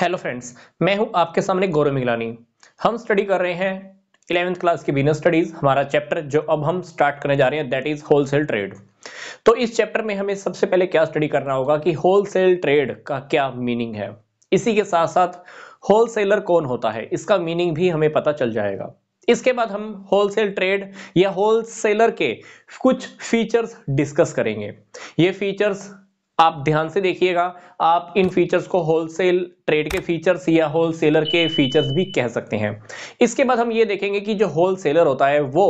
hello friends मैं हूं आपके सामने गौरव मिगलानी हम स्टडी कर रहे हैं इलेवेंथ क्लास की बिजनेस स्टडीज हमारा चैप्टर जो अब हम स्टार्ट करने जा रहे हैं दैट इज होलसेल ट्रेड तो इस चैप्टर में हमें सबसे पहले क्या स्टडी करना होगा कि होलसेल ट्रेड का क्या मीनिंग है इसी के साथ साथ होलसेलर कौन होता है इसका मीनिंग भी हमें पता चल जाएगा इसके बाद हम होलसेल ट्रेड या होलसेलर के कुछ फीचर्स डिस्कस करेंगे ये फीचर्स आप ध्यान से देखिएगा आप इन फीचर्स को होलसेल ट्रेड के फीचर्स या होलसेलर के फीचर्स भी कह सकते हैं इसके बाद हम ये देखेंगे कि जो होलसेलर होता है वो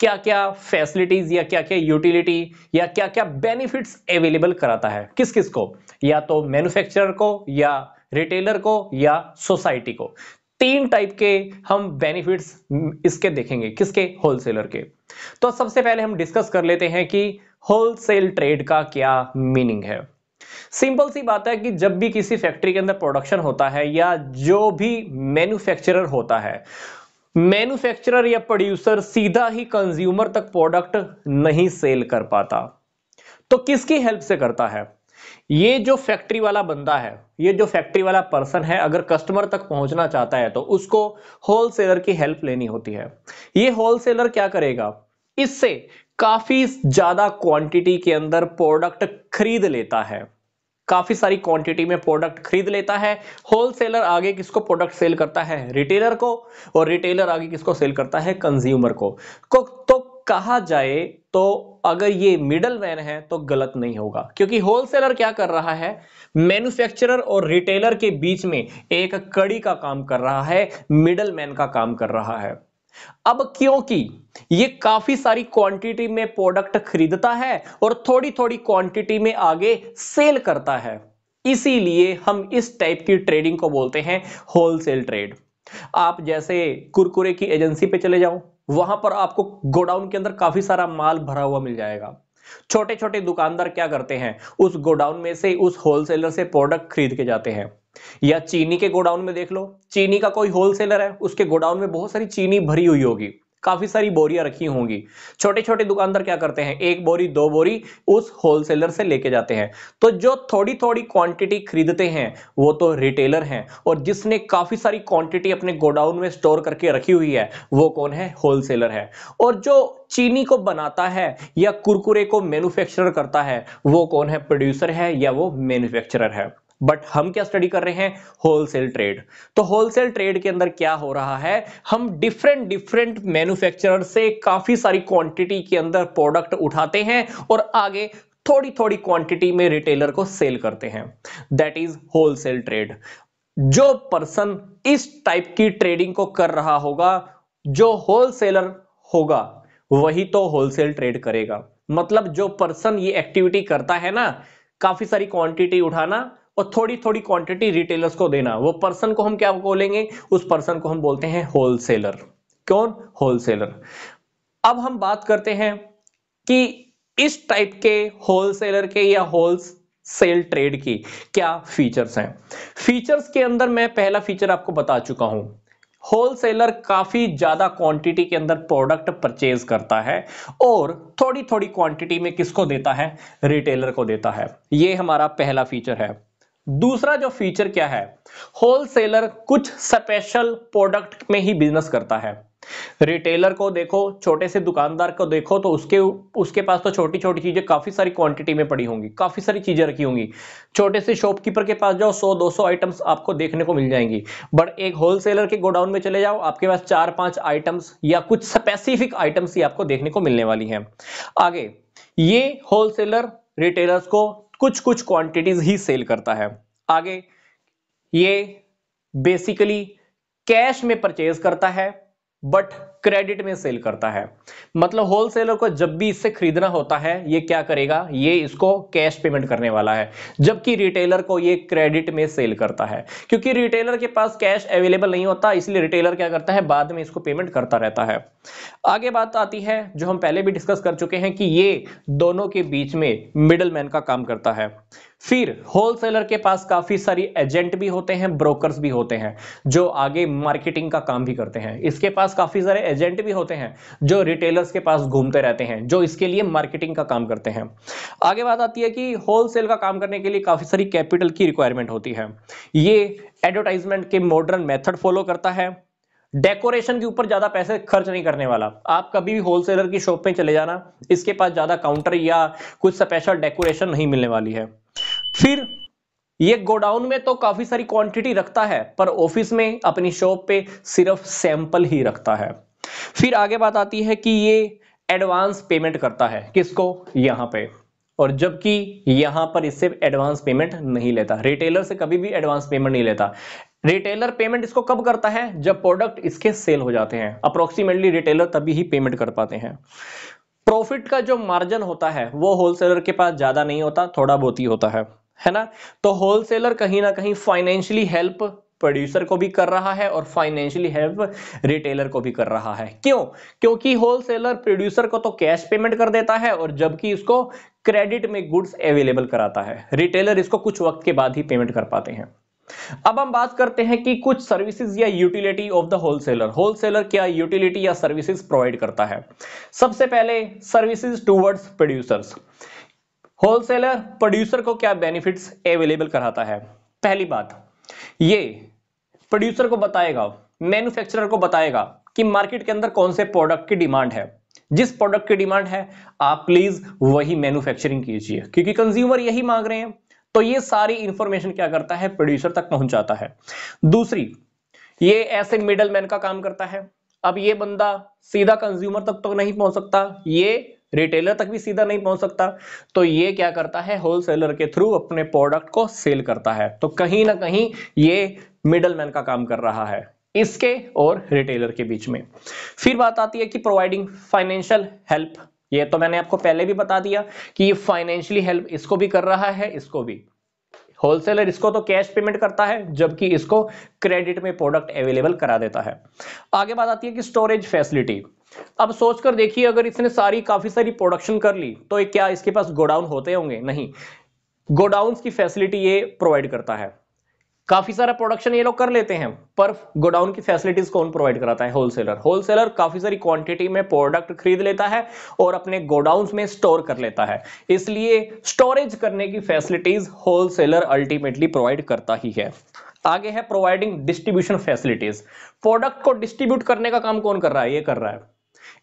क्या क्या फैसिलिटीज या क्या क्या यूटिलिटी या क्या क्या बेनिफिट्स अवेलेबल कराता है किस किस को या तो मैन्युफैक्चरर को या रिटेलर को या सोसाइटी को तीन टाइप के हम बेनिफिट्स इसके देखेंगे किसके होलसेलर के तो सबसे पहले हम डिस्कस कर लेते हैं कि होलसेल ट्रेड का क्या मीनिंग है सिंपल सी बात है कि जब भी किसी फैक्ट्री के अंदर प्रोडक्शन होता है या जो भी मैन्युफैक्चरर होता है मैन्युफैक्चरर या प्रोड्यूसर सीधा ही कंज्यूमर तक प्रोडक्ट नहीं सेल कर पाता तो किसकी हेल्प से करता है ये जो फैक्ट्री वाला बंदा है ये जो फैक्ट्री वाला पर्सन है अगर कस्टमर तक पहुंचना चाहता है तो उसको होलसेलर की हेल्प लेनी होती है ये होलसेलर क्या करेगा इससे काफ़ी ज़्यादा क्वांटिटी के अंदर प्रोडक्ट खरीद लेता है काफ़ी सारी क्वांटिटी में प्रोडक्ट खरीद लेता है होलसेलर आगे किसको प्रोडक्ट सेल करता है रिटेलर को और रिटेलर आगे किसको सेल करता है कंज्यूमर को तो कहा जाए तो अगर ये मिडल मैन है तो गलत नहीं होगा क्योंकि होलसेलर क्या कर रहा है मैन्युफैक्चरर और रिटेलर के बीच में एक कड़ी का काम कर रहा है मिडल मैन का काम कर रहा है अब क्योंकि ये काफी सारी क्वांटिटी में प्रोडक्ट खरीदता है और थोड़ी थोड़ी क्वांटिटी में आगे सेल करता है इसीलिए हम इस टाइप की ट्रेडिंग को बोलते हैं होलसेल ट्रेड आप जैसे कुरकुरे की एजेंसी पे चले जाओ वहां पर आपको गोडाउन के अंदर काफी सारा माल भरा हुआ मिल जाएगा छोटे छोटे दुकानदार क्या करते हैं उस गोडाउन में से उस होलसेलर से प्रोडक्ट खरीद के जाते हैं या चीनी के गोडाउन में देख लो चीनी का कोई होलसेलर है उसके गोडाउन में बहुत सारी चीनी भरी हुई होगी काफी सारी बोरियां रखी होंगी छोटे छोटे दुकानदार क्या करते हैं एक बोरी दो बोरी उस होलसेलर से लेके जाते हैं तो जो थोड़ी थोड़ी क्वांटिटी खरीदते हैं वो तो रिटेलर हैं और जिसने काफी सारी क्वांटिटी अपने गोडाउन में स्टोर करके रखी हुई है वो कौन है होलसेलर है और जो चीनी को बनाता है या कुरकुरे को मैन्युफैक्चरर करता है वो कौन है प्रोड्यूसर है या वो मैन्युफैक्चरर है बट हम क्या स्टडी कर रहे हैं होलसेल ट्रेड तो होलसेल ट्रेड के अंदर क्या हो रहा है हम डिफरेंट डिफरेंट मैन्युफैक्चरर से काफी सारी क्वांटिटी के अंदर प्रोडक्ट उठाते हैं और आगे थोड़ी थोड़ी क्वांटिटी में रिटेलर को सेल करते हैं दैट इज होलसेल ट्रेड जो पर्सन इस टाइप की ट्रेडिंग को कर रहा होगा जो होलसेलर होगा वही तो होलसेल ट्रेड करेगा मतलब जो पर्सन ये एक्टिविटी करता है ना काफी सारी क्वांटिटी उठाना और थोड़ी थोड़ी क्वांटिटी रिटेलर्स को देना वो पर्सन को हम क्या बोलेंगे उस पर्सन को हम बोलते हैं होलसेलर कौन होलसेलर अब हम बात करते हैं कि इस टाइप के होलसेलर के या होल्स सेल ट्रेड की क्या फीचर्स हैं फीचर्स के अंदर मैं पहला फीचर आपको बता चुका हूं होलसेलर काफी ज्यादा क्वांटिटी के अंदर प्रोडक्ट परचेज करता है और थोड़ी थोड़ी क्वांटिटी में किसको देता है रिटेलर को देता है यह हमारा पहला फीचर है दूसरा जो फीचर क्या है होलसेलर कुछ स्पेशल प्रोडक्ट में ही बिजनेस करता है रिटेलर को देखो छोटे से दुकानदार को देखो तो उसके उसके पास तो छोटी छोटी चीजें काफी सारी क्वांटिटी में पड़ी होंगी काफी सारी चीजें रखी होंगी छोटे से शॉपकीपर के पास जाओ 100 200 आइटम्स आपको देखने को मिल जाएंगी बट एक होलसेलर के गोडाउन में चले जाओ आपके पास चार पांच आइटम्स या कुछ स्पेसिफिक आइटम्स ही आपको देखने को मिलने वाली है आगे ये होलसेलर रिटेलर्स को कुछ कुछ क्वांटिटीज ही सेल करता है आगे ये बेसिकली कैश में परचेज करता है बट क्रेडिट में सेल करता है मतलब होलसेलर को जब भी इससे खरीदना होता है ये क्या करेगा ये इसको कैश पेमेंट करने वाला है जबकि रिटेलर को ये क्रेडिट में सेल करता है क्योंकि रिटेलर के पास कैश अवेलेबल नहीं होता इसलिए रिटेलर क्या करता है बाद में इसको पेमेंट करता रहता है आगे बात आती है जो हम पहले भी डिस्कस कर चुके हैं कि ये दोनों के बीच में मिडल का काम करता है फिर होलसेलर के पास काफी सारी एजेंट भी होते हैं ब्रोकर्स भी होते हैं जो आगे मार्केटिंग का काम भी करते हैं इसके पास काफी सारे एजेंट भी होते हैं जो रिटेलर्स के पास घूमते रहते हैं जो इसके लिए मार्केटिंग का काम करते हैं आगे बात आती है कि होलसेल का काम करने के लिए काफी सारी कैपिटल की रिक्वायरमेंट होती है ये एडवर्टाइजमेंट के मॉडर्न मेथड फॉलो करता है डेकोरेशन के ऊपर ज्यादा पैसे खर्च नहीं करने वाला आप कभी भी होलसेलर की शॉप में चले जाना इसके पास ज्यादा काउंटर या कुछ स्पेशल डेकोरेशन नहीं मिलने वाली है फिर ये गोडाउन में तो काफी सारी क्वांटिटी रखता है पर ऑफिस में अपनी शॉप पे सिर्फ सैंपल ही रखता है फिर आगे बात आती है कि ये एडवांस पेमेंट करता है किसको यहां पे और जबकि यहां पर इससे एडवांस पेमेंट नहीं लेता रिटेलर से कभी भी एडवांस पेमेंट नहीं लेता रिटेलर पेमेंट इसको कब करता है जब प्रोडक्ट इसके सेल हो जाते हैं अप्रोक्सीमेटली रिटेलर तभी ही पेमेंट कर पाते हैं प्रॉफिट का जो मार्जिन होता है वो होलसेलर के पास ज्यादा नहीं होता थोड़ा बहुत ही होता है है ना तो होलसेलर कहीं ना कहीं फाइनेंशियली हेल्प प्रोड्यूसर को भी कर रहा है और फाइनेंशियली हेल्प रिटेलर को भी कर रहा है क्यों क्योंकि होलसेलर प्रोड्यूसर को तो कैश पेमेंट कर देता है और जबकि उसको क्रेडिट में गुड्स अवेलेबल कराता है रिटेलर इसको कुछ वक्त के बाद ही पेमेंट कर पाते हैं अब हम बात करते हैं कि कुछ सर्विसेज या utility of the wholesaler wholesaler क्या यूटिलिटी या सर्विसेज प्रोवाइड करता है सबसे पहले services towards producers wholesaler producer को क्या बेनिफिट्स अवेलेबल कराता है पहली बात ये प्रोड्यूसर को बताएगा मैन्युफैक्चरर को बताएगा कि मार्केट के अंदर कौन से प्रोडक्ट की डिमांड है जिस प्रोडक्ट की डिमांड है आप प्लीज वही मैन्युफैक्चरिंग कीजिए क्योंकि कंज्यूमर यही मांग रहे हैं तो ये सारी इंफॉर्मेशन क्या करता है प्रोड्यूसर तक पहुंचाता है दूसरी ये ऐसे मिडल मैन का काम करता है अब ये बंदा सीधा कंज्यूमर तक तो नहीं पहुंच सकता ये रिटेलर तक भी सीधा नहीं पहुंच सकता तो ये क्या करता है होलसेलर के थ्रू अपने प्रोडक्ट को सेल करता है तो कहीं ना कहीं ये मिडलमैन का काम कर रहा है इसके और रिटेलर के बीच में फिर बात आती है कि प्रोवाइडिंग फाइनेंशियल हेल्प ये तो मैंने आपको पहले भी बता दिया कि ये फाइनेंशियली हेल्प इसको भी कर रहा है इसको भी होलसेलर इसको तो कैश पेमेंट करता है जबकि इसको क्रेडिट में प्रोडक्ट अवेलेबल करा देता है आगे बात आती है कि स्टोरेज फैसिलिटी अब सोचकर देखिए अगर इसने सारी काफी सारी प्रोडक्शन कर ली तो क्या इसके पास गोडाउन होते होंगे नहीं गोडाउन की फैसिलिटी ये प्रोवाइड करता है काफी सारा प्रोडक्शन ये लोग कर लेते हैं पर गोडाउन की फैसिलिटीज कौन प्रोवाइड कराता है होलसेलर होलसेलर काफी सारी क्वांटिटी में प्रोडक्ट खरीद लेता है और अपने गोडाउन में स्टोर कर लेता है इसलिए स्टोरेज करने की फैसिलिटीज होलसेलर अल्टीमेटली प्रोवाइड करता ही है आगे है प्रोवाइडिंग डिस्ट्रीब्यूशन फैसिलिटीज प्रोडक्ट को डिस्ट्रीब्यूट करने का काम कौन कर रहा है ये कर रहा है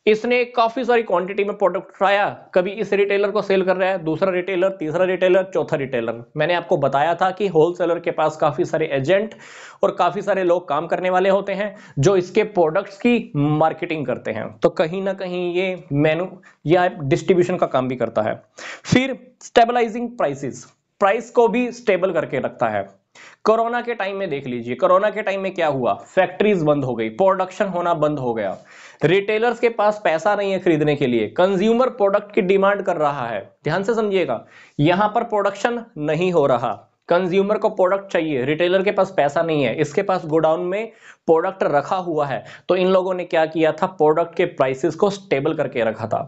इसने काफ़ी सारी क्वांटिटी में प्रोडक्ट उठाया कभी इस रिटेलर को सेल कर रहा है दूसरा रिटेलर तीसरा रिटेलर चौथा रिटेलर मैंने आपको बताया था कि होलसेलर के पास काफ़ी सारे एजेंट और काफ़ी सारे लोग काम करने वाले होते हैं जो इसके प्रोडक्ट्स की मार्केटिंग करते हैं तो कहीं ना कहीं ये मेनू या डिस्ट्रीब्यूशन का काम भी करता है फिर स्टेबलाइजिंग प्राइसिस प्राइस को भी स्टेबल करके रखता है कोरोना के टाइम में देख लीजिए कोरोना के टाइम में क्या हुआ फैक्ट्रीज बंद हो गई प्रोडक्शन होना बंद हो गया रिटेलर्स के पास पैसा नहीं है खरीदने के लिए कंज्यूमर प्रोडक्ट की डिमांड कर रहा है ध्यान से समझिएगा यहां पर प्रोडक्शन नहीं हो रहा कंज्यूमर को प्रोडक्ट चाहिए रिटेलर के पास पैसा नहीं है इसके पास गोडाउन में प्रोडक्ट रखा हुआ है तो इन लोगों ने क्या किया था प्रोडक्ट के प्राइसेस को स्टेबल करके रखा था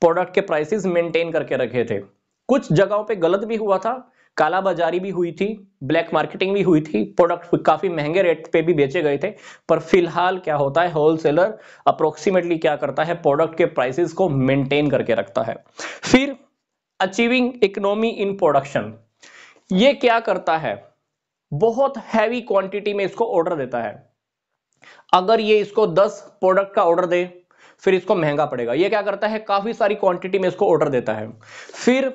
प्रोडक्ट के प्राइसेस मेंटेन करके रखे थे कुछ जगहों पे गलत भी हुआ था कालाबाजारी भी हुई थी ब्लैक मार्केटिंग भी हुई थी प्रोडक्ट काफी महंगे रेट पे भी बेचे गए थे पर फिलहाल क्या होता है होलसेलर अप्रोक्सीमेटली क्या करता है प्रोडक्ट के प्राइसेस को मेंटेन करके रखता है फिर अचीविंग इकोनॉमी इन प्रोडक्शन ये क्या करता है बहुत हैवी क्वांटिटी में इसको ऑर्डर देता है अगर ये इसको 10 प्रोडक्ट का ऑर्डर दे फिर इसको महंगा पड़ेगा ये क्या करता है काफी सारी क्वांटिटी में इसको ऑर्डर देता है फिर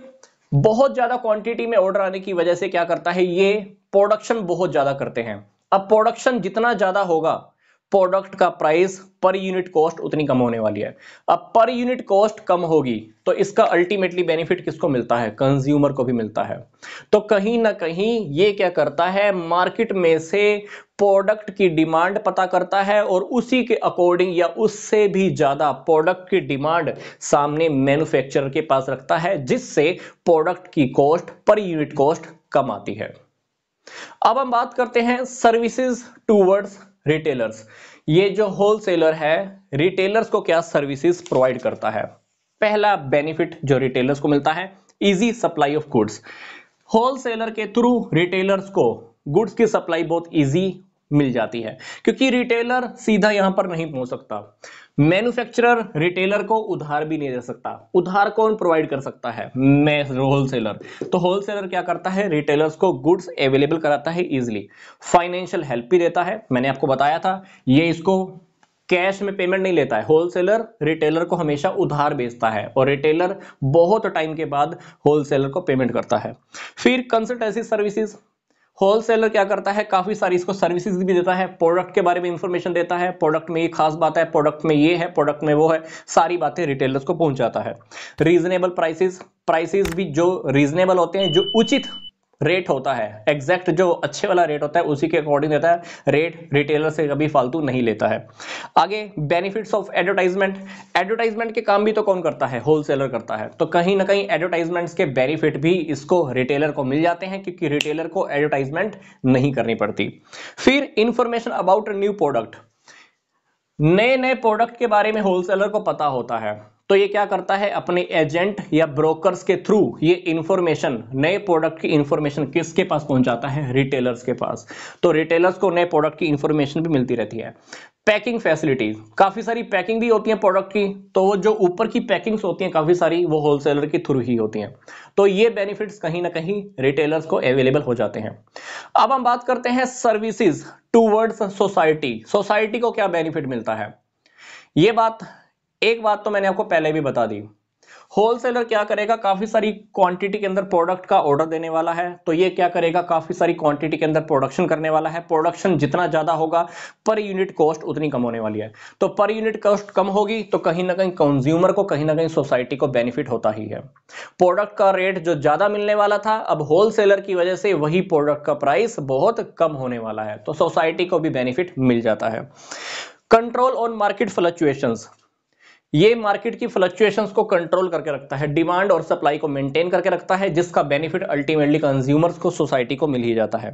बहुत ज्यादा क्वांटिटी में ऑर्डर आने की वजह से क्या करता है ये प्रोडक्शन बहुत ज्यादा करते हैं अब प्रोडक्शन जितना ज्यादा होगा प्रोडक्ट का प्राइस पर यूनिट कॉस्ट उतनी कम होने वाली है अब पर यूनिट कॉस्ट कम होगी तो इसका अल्टीमेटली बेनिफिट किसको मिलता है कंज्यूमर को भी मिलता है तो कहीं ना कहीं ये क्या करता है मार्केट में से प्रोडक्ट की डिमांड पता करता है और उसी के अकॉर्डिंग या उससे भी ज़्यादा प्रोडक्ट की डिमांड सामने मैन्युफैक्चर के पास रखता है जिससे प्रोडक्ट की कॉस्ट पर यूनिट कॉस्ट कम आती है अब हम बात करते हैं सर्विसेज टूवर्ड्स रिटेलर्स ये जो होलसेलर है रिटेलर्स को क्या सर्विसेज प्रोवाइड करता है पहला बेनिफिट जो रिटेलर्स को मिलता है easy supply of goods wholesaler के थ्रू रिटेलर्स को गुड्स की सप्लाई बहुत इजी मिल जाती है क्योंकि रिटेलर सीधा यहां पर नहीं पहुंच सकता मैन्युफैक्चरर रिटेलर को उधार भी नहीं दे सकता उधार कौन प्रोवाइड कर सकता है मैं होलसेलर तो होलसेलर क्या करता है रिटेलर्स को गुड्स अवेलेबल कराता है इजिली फाइनेंशियल हेल्प भी देता है मैंने आपको बताया था ये इसको कैश में पेमेंट नहीं लेता है होलसेलर रिटेलर को हमेशा उधार बेचता है और रिटेलर बहुत टाइम के बाद होलसेलर को पेमेंट करता है फिर कंसल्टेंसी सर्विसेज होलसेलर क्या करता है काफ़ी सारी इसको सर्विसेज भी देता है प्रोडक्ट के बारे में इंफॉर्मेशन देता है प्रोडक्ट में ये खास बात है प्रोडक्ट में ये है प्रोडक्ट में वो है सारी बातें रिटेलर्स को पहुंचाता है रीजनेबल प्राइसेस प्राइसेस भी जो रीजनेबल होते हैं जो उचित रेट होता है एग्जैक्ट जो अच्छे वाला रेट होता है उसी के अकॉर्डिंग रहता है रेट रिटेलर से कभी फालतू नहीं लेता है आगे बेनिफिट्स ऑफ एडवर्टाइजमेंट एडवर्टाइजमेंट के काम भी तो कौन करता है होलसेलर करता है तो कहीं ना कहीं एडवर्टाइजमेंट्स के बेनिफिट भी इसको रिटेलर को मिल जाते हैं क्योंकि रिटेलर को एडवर्टाइजमेंट नहीं करनी पड़ती फिर इंफॉर्मेशन अबाउट न्यू प्रोडक्ट नए नए प्रोडक्ट के बारे में होलसेलर को पता होता है तो ये क्या करता है अपने एजेंट या ब्रोकर्स के थ्रू ये इंफॉर्मेशन नए प्रोडक्ट की इंफॉर्मेशन किसके पास पहुंचाता है रिटेलर्स के पास तो रिटेलर्स को नए प्रोडक्ट की इंफॉर्मेशन भी मिलती रहती है पैकिंग फैसिलिटीज काफ़ी सारी पैकिंग भी होती है प्रोडक्ट की तो वो जो ऊपर की पैकिंग्स होती हैं काफ़ी सारी वो होलसेलर के थ्रू ही होती हैं तो ये बेनिफिट्स कहीं ना कहीं रिटेलर्स को अवेलेबल हो जाते हैं अब हम बात करते हैं सर्विसेज टूवर्ड्स सोसाइटी सोसाइटी को क्या बेनिफिट मिलता है ये बात एक बात तो मैंने आपको पहले भी बता दी होलसेलर क्या करेगा काफी सारी क्वांटिटी के अंदर प्रोडक्ट का ऑर्डर देने वाला है तो ये क्या करेगा काफी सारी क्वांटिटी के अंदर प्रोडक्शन करने वाला है प्रोडक्शन जितना ज्यादा होगा पर यूनिट कॉस्ट उतनी कम होने वाली है तो पर यूनिट कॉस्ट कम होगी तो कहीं ना कहीं कंज्यूमर को कहीं ना कहीं सोसाइटी को बेनिफिट होता ही है प्रोडक्ट का रेट जो ज्यादा मिलने वाला था अब होलसेलर की वजह से वही प्रोडक्ट का प्राइस बहुत कम होने वाला है तो सोसाइटी को भी बेनिफिट मिल जाता है कंट्रोल ऑन मार्केट फ्लक्चुएशंस ये मार्केट की फ्लक्चुएशंस को कंट्रोल करके रखता है डिमांड और सप्लाई को मेंटेन करके रखता है जिसका बेनिफिट अल्टीमेटली कंज्यूमर्स को सोसाइटी को मिल ही जाता है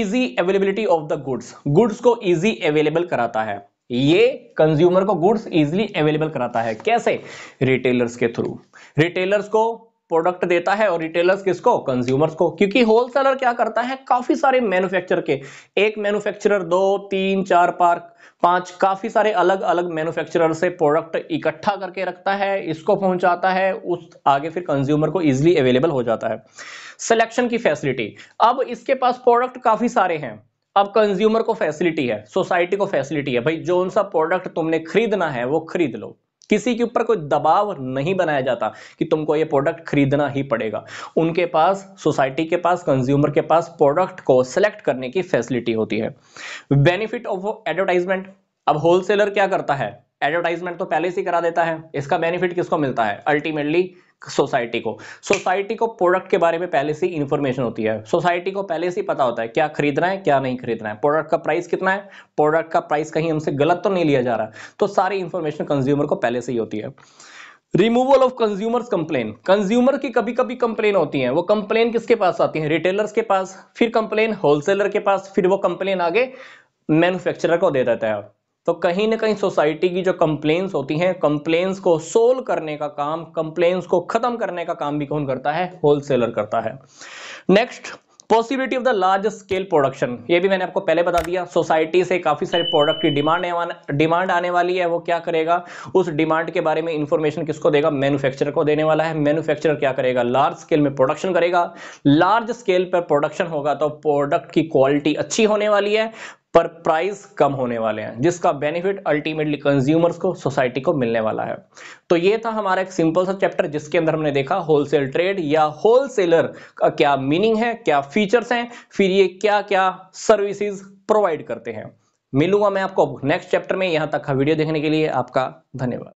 easy availability of the goods goods को इजी अवेलेबल कराता है ये कंज्यूमर को गुड्स इजीली अवेलेबल कराता है कैसे रिटेलर्स के थ्रू रिटेलर्स को प्रोडक्ट देता है और रिटेलर्स किसको कंज्यूमर्स को क्योंकि होलसेलर क्या करता है काफी सारे मैन्युफैक्चर के एक मैन्युफैक्चरर दो तीन चार पार्क पांच काफी सारे अलग अलग मैन्युफैक्चरर से प्रोडक्ट इकट्ठा करके रखता है इसको पहुंचाता है उस आगे फिर कंज्यूमर को इजिली अवेलेबल हो जाता है सिलेक्शन की फैसिलिटी अब इसके पास प्रोडक्ट काफी सारे हैं अब कंज्यूमर को फैसिलिटी है सोसाइटी को फैसिलिटी है भाई जो सा प्रोडक्ट तुमने खरीदना है वो खरीद लो किसी के ऊपर कोई दबाव नहीं बनाया जाता कि तुमको ये प्रोडक्ट खरीदना ही पड़ेगा उनके पास सोसाइटी के पास कंज्यूमर के पास प्रोडक्ट को सिलेक्ट करने की फैसिलिटी होती है बेनिफिट ऑफ एडवर्टाइजमेंट अब होलसेलर क्या करता है एडवर्टाइजमेंट तो पहले से करा देता है इसका बेनिफिट किसको मिलता है अल्टीमेटली सोसाइटी को सोसाइटी को प्रोडक्ट के बारे में पहले से इन्फॉर्मेशन होती है सोसाइटी को पहले से पता होता है क्या खरीदना है क्या नहीं खरीदना है प्रोडक्ट का प्राइस कितना है प्रोडक्ट का प्राइस कहीं हमसे गलत तो नहीं लिया जा रहा तो सारी इंफॉर्मेशन कंज्यूमर को पहले से ही होती है removal of consumers complain consumer की कभी कभी कंप्लेन होती है वो कंप्लेन किसके पास आती है रिटेलर्स के पास फिर कंप्लेन होलसेलर के पास फिर वो कंप्लेन आगे मैन्युफैक्चरर को दे देता है तो कहीं ना कहीं सोसाइटी की जो कंप्लेन्स होती हैं कंप्लेन्स को सोल्व करने का काम कंप्लेन्स को खत्म करने का काम भी कौन करता है होलसेलर करता है next possibility of the large scale production ये भी मैंने आपको पहले बता दिया सोसाइटी से काफ़ी सारे प्रोडक्ट की डिमांड डिमांड आने वाली है वो क्या करेगा उस डिमांड के बारे में इंफॉर्मेशन किसको देगा मैन्युफैक्चरर को देने वाला है मैन्युफैक्चरर क्या करेगा लार्ज स्केल में प्रोडक्शन करेगा लार्ज स्केल पर प्रोडक्शन होगा तो प्रोडक्ट की क्वालिटी अच्छी होने वाली है पर प्राइस कम होने वाले हैं जिसका बेनिफिट अल्टीमेटली कंज्यूमर्स को सोसाइटी को मिलने वाला है तो ये था हमारा एक सिंपल सा चैप्टर जिसके अंदर हमने देखा होलसेल ट्रेड या होलसेलर का क्या मीनिंग है क्या फीचर्स हैं फिर ये क्या क्या सर्विसेज प्रोवाइड करते हैं मिलूंगा मैं आपको नेक्स्ट चैप्टर में यहां तक का वीडियो देखने के लिए आपका धन्यवाद